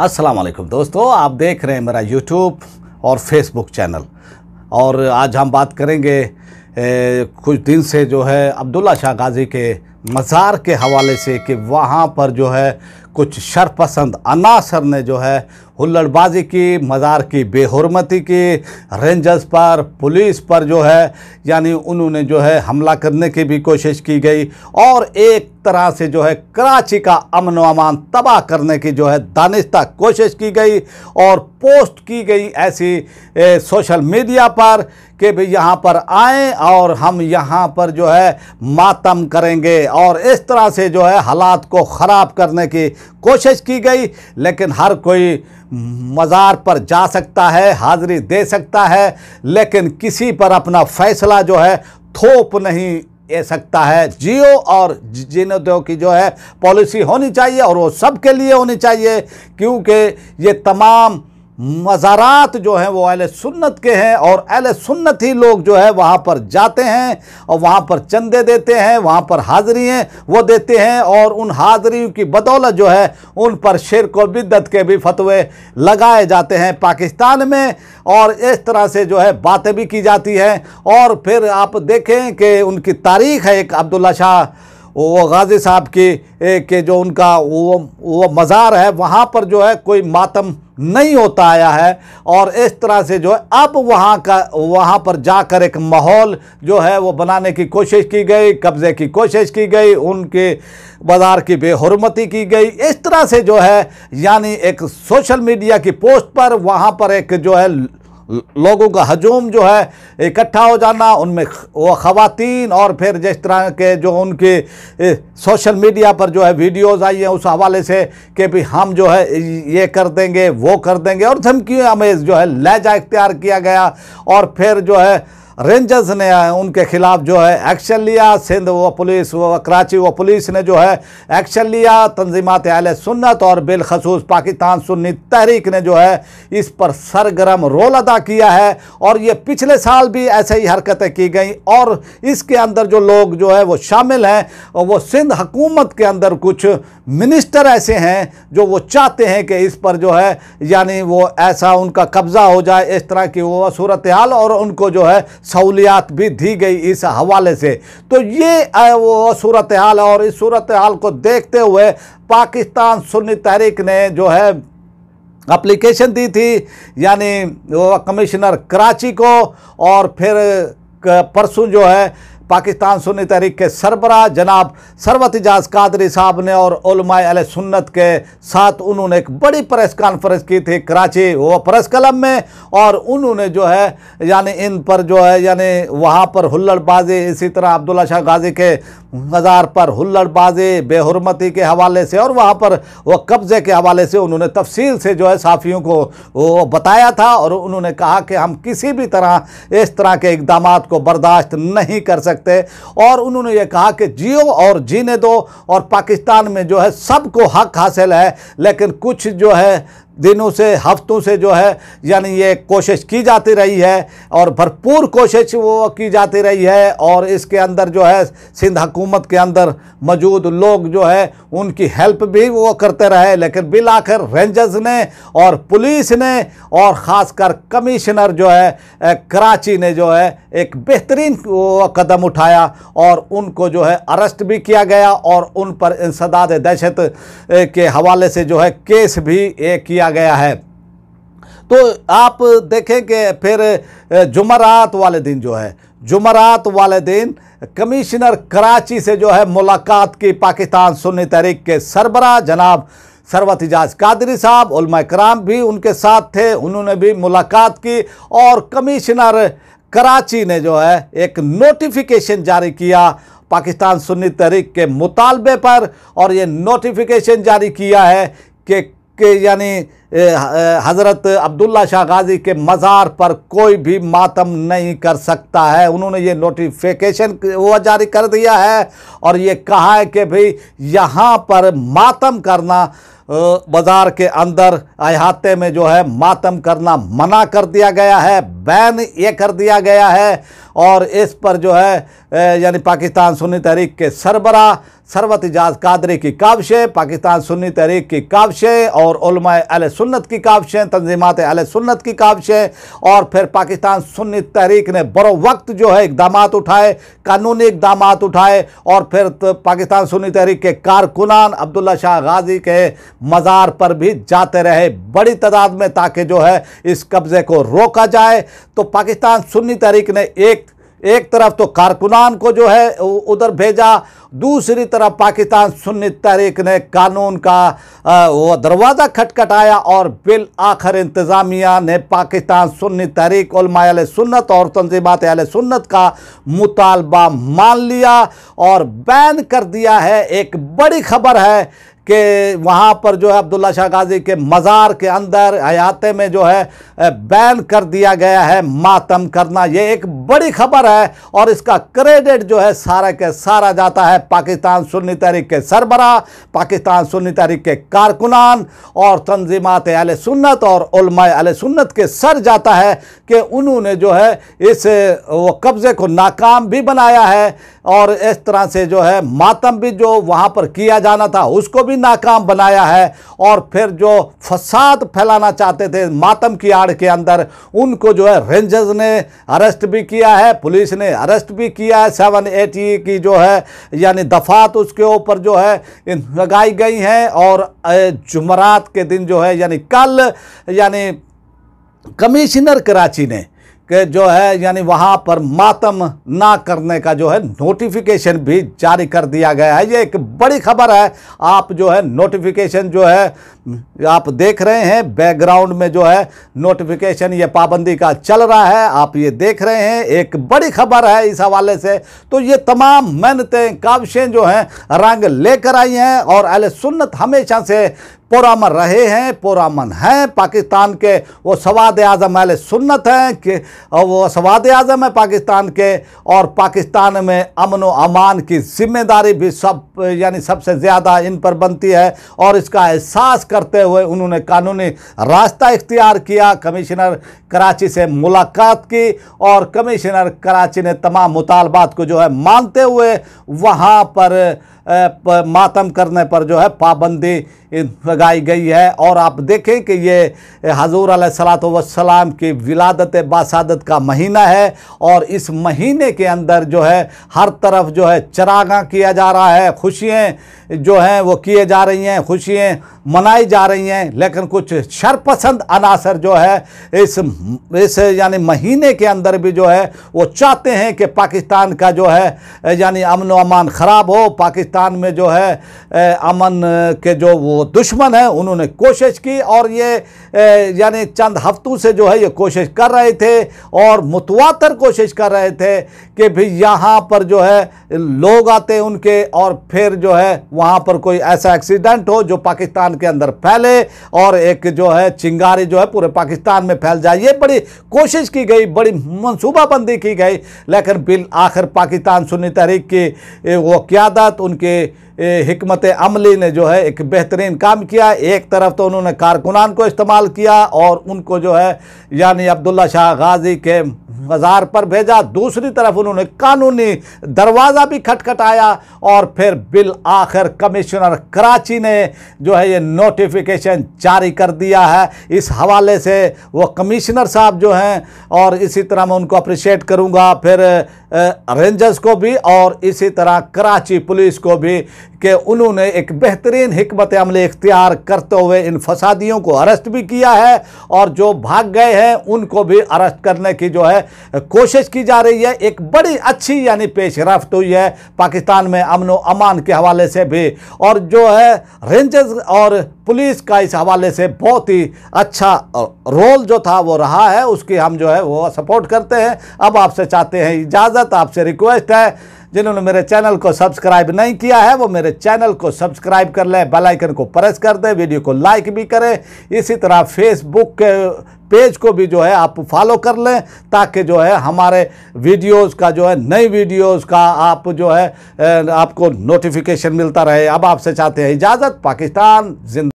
अस्सलाम वालेकुम दोस्तों आप देख रहे हैं मेरा यूट्यूब और फेसबुक चैनल और आज हम बात करेंगे ए, कुछ दिन से जो है अब्दुल्ला शाह गाजी के मज़ार के हवाले से कि वहाँ पर जो है कुछ शरपसंद अनासर ने जो है हुल्लड़बाजी की मज़ार की बेहरमती की रेंजर्स पर पुलिस पर जो है यानी उन्होंने जो है हमला करने की भी कोशिश की गई और एक तरह से जो है कराची का अमन अमान तबाह करने की जो है दानिश्ता कोशिश की गई और पोस्ट की गई ऐसी ए, सोशल मीडिया पर कि भाई यहाँ पर आएँ और हम यहाँ पर जो है मातम करेंगे और इस तरह से जो है हालात को ख़राब करने की कोशिश की गई लेकिन हर कोई मज़ार पर जा सकता है हाज़िरी दे सकता है लेकिन किसी पर अपना फैसला जो है थोप नहीं दे सकता है जियो और जीनोदय की जो है पॉलिसी होनी चाहिए और वो सबके लिए होनी चाहिए क्योंकि ये तमाम मज़ारात जो हैं वो अहल सुन्नत के हैं और अहल सुन्नत ही लोग जो है वहाँ पर जाते हैं और वहाँ पर चंदे देते हैं वहाँ पर हाज़री हैं वो देते हैं और उन हाज़री की बदौलत जो है उन पर शेर और बिदत के भी फतवे लगाए जाते हैं पाकिस्तान में और इस तरह से जो है बातें भी की जाती हैं और फिर आप देखें कि उनकी तारीख है एक अब्दुल्ला शाह वो गाजी साहब की के जो उनका वो वो मज़ार है वहाँ पर जो है कोई मातम नहीं होता आया है और इस तरह से जो है अब वहाँ का वहाँ पर जाकर एक माहौल जो है वो बनाने की कोशिश की गई कब्ज़े की कोशिश की गई उनके बाजार की बेहरमती की गई इस तरह से जो है यानी एक सोशल मीडिया की पोस्ट पर वहाँ पर एक जो है लोगों का हजूम जो है इकट्ठा हो जाना उनमें वो ख़वातीन और फिर जिस तरह के जो उनके सोशल मीडिया पर जो है वीडियोज़ आई हैं उस हवाले से कि भी हम जो है ये कर देंगे वो कर देंगे और धमकी अमेज़ जो है लहजा इख्तियार किया गया और फिर जो है रेंजर्स ने उनके खिलाफ जो है एक्शन लिया सिंध व पुलिस व कराची व पुलिस ने जो है एक्शन लिया तंजीमत आल सुन्नत और बिलखसूस पाकिस्तान सुन्नी तहरीक ने जो है इस पर सरगर्म रोल अदा किया है और ये पिछले साल भी ऐसे ही हरकतें की गई और इसके अंदर जो लोग जो है वो शामिल हैं वो सिंध हकूमत के अंदर कुछ मिनिस्टर ऐसे हैं जो वो चाहते हैं कि इस पर जो है यानी वो ऐसा उनका कब्ज़ा हो जाए इस तरह की वो सूरत हाल और उनको जो है सहूलियात भी दी गई इस हवाले से तो ये वो सूरत हाल और इस सूरत हाल को देखते हुए पाकिस्तान सुन्नी तहरीक ने जो है अप्लीकेशन दी थी यानी कमिश्नर कराची को और फिर परसों जो है पाकिस्तान सुन्नी तहरीक के सरबरा जनाब सरवत एजाज कादरी साहब ने और अल सुन्नत के साथ उन्होंने एक बड़ी प्रेस कॉन्फ्रेंस की थी कराची वो प्रेस क्लब में और उन्होंने जो है यानी इन पर जो है यानी वहाँ पर हुल्लड़बाजी इसी तरह अब्दुल्ला शाह गाजी के मज़ार पर हुल्लड़बाजी बेहरमती के हवाले से और वहाँ पर वह कब्ज़े के हवाले से उन्होंने तफसील से जो है साफ़ियों को वो बताया था और उन्होंने कहा कि हम किसी भी तरह इस तरह के इकदाम को बर्दाश्त नहीं कर सकते सकते और उन्होंने ये कहा कि जियो और जीने दो और पाकिस्तान में जो है सबको हक हासिल है लेकिन कुछ जो है दिनों से हफ्तों से जो है यानी ये कोशिश की जाती रही है और भरपूर कोशिश वो की जाती रही है और इसके अंदर जो है सिंध हुकूमत के अंदर मौजूद लोग जो है उनकी हेल्प भी वो करते रहे लेकिन बिल आखिर रेंजर्स ने और पुलिस ने और ख़ासकर कमिश्नर जो है कराची ने जो है एक बेहतरीन कदम उठाया और उनको जो है अरेस्ट भी किया गया और उन पर इंसदाद दहशत के हवाले से जो है केस भी किया किया गया है तो आप देखें कि फिर जुमरात वाले दिन जो है जुमरात वाले दिन कमिश्नर कराची से जो है मुलाकात की पाकिस्तान सुन्नी तहरीक के सरबरा जनाब सरवत एजाज कादरी साहब उलमा कराम भी उनके साथ थे उन्होंने भी मुलाकात की और कमिश्नर कराची ने जो है एक नोटिफिकेशन जारी किया पाकिस्तान सुन्नी तहरीक के मुतालबे पर और ये नोटिफिकेशन जारी किया है कि के यानी हज़रत अब्दुल्ला शाह गाजी के मज़ार पर कोई भी मातम नहीं कर सकता है उन्होंने ये नोटिफिकेशन वो जारी कर दिया है और ये कहा है कि भाई यहाँ पर मातम करना बाज़ार के अंदर अहाते में जो है मातम करना मना कर दिया गया है बैन ये कर दिया गया है और इस पर जो है यानी पाकिस्तान सुन्नी तहरीक के सरबरा सरवत एजाज कादरी की काविशें पाकिस्तान सुन्नी तहरीक की काविशें और अल सुन्नत की काविशें तंजीमत अल सुन्नत की काविशें और फिर पाकिस्तान सुन्नी तहरीक ने बर वक्त जो है इकदाम उठाए कानूनी इकदाम उठाए और फिर तो पाकिस्तान सुन्नी तहरीक के कारकुनान अब्दुल्ला शाह गाजी के मज़ार पर भी जाते रहे बड़ी तादाद में ताकि जो है इस कब्ज़े को रोका जाए तो पाकिस्तान सुन्नी तहरीक ने एक एक तरफ तो कारकुनान को जो है उधर भेजा दूसरी तरफ पाकिस्तान सुन्नी तहरीक ने कानून का वो दरवाज़ा खटखटाया और बिल आखिर इंतज़ामिया ने पाकिस्तान सुन्नी तहरीक उलमा सुन्नत और तंजीबात अल सुन्नत का मुतालबा मान लिया और बैन कर दिया है एक बड़ी खबर है कि वहाँ पर जो है अब्दुल्ला शाह गाजी के मज़ार के अंदर हयाते में जो है बैन कर दिया गया है मातम करना ये एक बड़ी खबर है और इसका क्रेडिट जो है सारा के सारा जाता है पाकिस्तान सुन्नी तहरीक के सरबरा पाकिस्तान सुन्नी तहरीक के कारकुनान और तंजीमत अल सुन्नत और अल सुन्नत के सर जाता है कि उन्होंने जो है इस वो कब्ज़े को नाकाम भी बनाया है और इस तरह से जो है मातम भी जो वहाँ पर किया जाना था उसको भी नाकाम बनाया है और फिर जो फसाद फैलाना चाहते थे मातम की आड़ के अंदर उनको जो है रेंजर्स ने अरेस्ट भी किया है पुलिस ने अरेस्ट भी किया है सेवन एट की जो है यानी दफात उसके ऊपर जो है लगाई गई हैं और जुमरात के दिन जो है यानी कल यानी कमिश्नर कराची ने के जो है यानी वहाँ पर मातम ना करने का जो है नोटिफिकेशन भी जारी कर दिया गया है ये एक बड़ी खबर है आप जो है नोटिफिकेशन जो है आप देख रहे हैं बैकग्राउंड में जो है नोटिफिकेशन ये पाबंदी का चल रहा है आप ये देख रहे हैं एक बड़ी खबर है इस हवाले से तो ये तमाम मेहनतें काविशें जो हैं रंग लेकर आई हैं और अल सुन्नत हमेशा से पुरामन रहे हैं पुरामन हैं पाकिस्तान के वो सवाद आज़म अहल सुन्नत हैं कि वो सवाद आज़म है पाकिस्तान के और पाकिस्तान में अमन व अमान की जिम्मेदारी भी सब यानी सबसे ज़्यादा इन पर बनती है और इसका एहसास करते हुए उन्होंने कानूनी रास्ता इख्तियार किया कमिश्नर कराची से मुलाकात की और कमिश्नर कराची ने तमाम मुतालबात को जो है मानते हुए वहाँ पर मातम करने पर जो है पाबंदी लगाई गई है और आप देखें कि ये हजूर सलात वसलाम की विलादत बासादत का महीना है और इस महीने के अंदर जो है हर तरफ जो है चरागा किया जा रहा है खुशियाँ जो हैं वो किए जा रही हैं खुशियाँ मनाई जा रही हैं लेकिन कुछ शरपसंद अनासर जो है इस इस यानी महीने के अंदर भी जो है वो चाहते हैं कि पाकिस्तान का जो है यानी अमन व अमान ख़राब हो पाकिस्तान में जो है अमन के जो वो दुश्मन हैं उन्होंने कोशिश की और ये यानी चंद हफ्तों से जो है ये कोशिश कर रहे थे और मुतवातर कोशिश कर रहे थे कि भी यहाँ पर जो है लोग आते उनके और फिर जो है वहाँ पर कोई ऐसा एक्सीडेंट हो जो पाकिस्तान के अंदर फैले और एक जो है चिंगारी जो है पूरे पाकिस्तान में फैल जाए ये बड़ी कोशिश की गई बड़ी मनसूबाबंदी की गई लेकिन बिल आखिर पाकिस्तान सुन्नी तहरीक की वो क्यादत उनके हमत अमली ने जो है एक बेहतरीन काम किया एक तरफ तो उन्होंने कारकुनान को इस्तेमाल किया और उनको जो है यानी अब्दुल्ला शाह गाजी के मज़ार पर भेजा दूसरी तरफ उन्होंने कानूनी दरवाज़ा भी खटखटाया और फिर बिल आखिर कमिश्नर कराची ने जो है ये नोटिफिकेशन जारी कर दिया है इस हवाले से वो कमिश्नर साहब जो हैं और इसी तरह मैं उनको अप्रिशिएट करूँगा फिर रेंजर्स को भी और इसी तरह कराची पुलिस को भी कि उन्होंने एक बेहतरीन हमत अमले इख्तियार करते हुए इन फसादियों को अरेस्ट भी किया है और जो भाग गए हैं उनको भी अरेस्ट करने की जो है कोशिश की जा रही है एक बड़ी अच्छी यानी पेशरफ्त हुई है पाकिस्तान में अमन अमान के हवाले से भी और जो है रेंजर्स और पुलिस का इस हवाले से बहुत ही अच्छा रोल जो था वो रहा है उसकी हम जो है वो सपोर्ट करते हैं अब आपसे चाहते हैं इजाज़त आपसे रिक्वेस्ट है जिन्होंने मेरे चैनल को सब्सक्राइब नहीं किया है वो मेरे चैनल को सब्सक्राइब कर लें बेल आइकन को प्रेस कर दें वीडियो को लाइक भी करें इसी तरह फेसबुक के पेज को भी जो है आप फॉलो कर लें ताकि जो है हमारे वीडियोस का जो है नई वीडियोस का आप जो है आपको नोटिफिकेशन मिलता रहे अब आपसे चाहते हैं इजाज़त पाकिस्तान जिंदा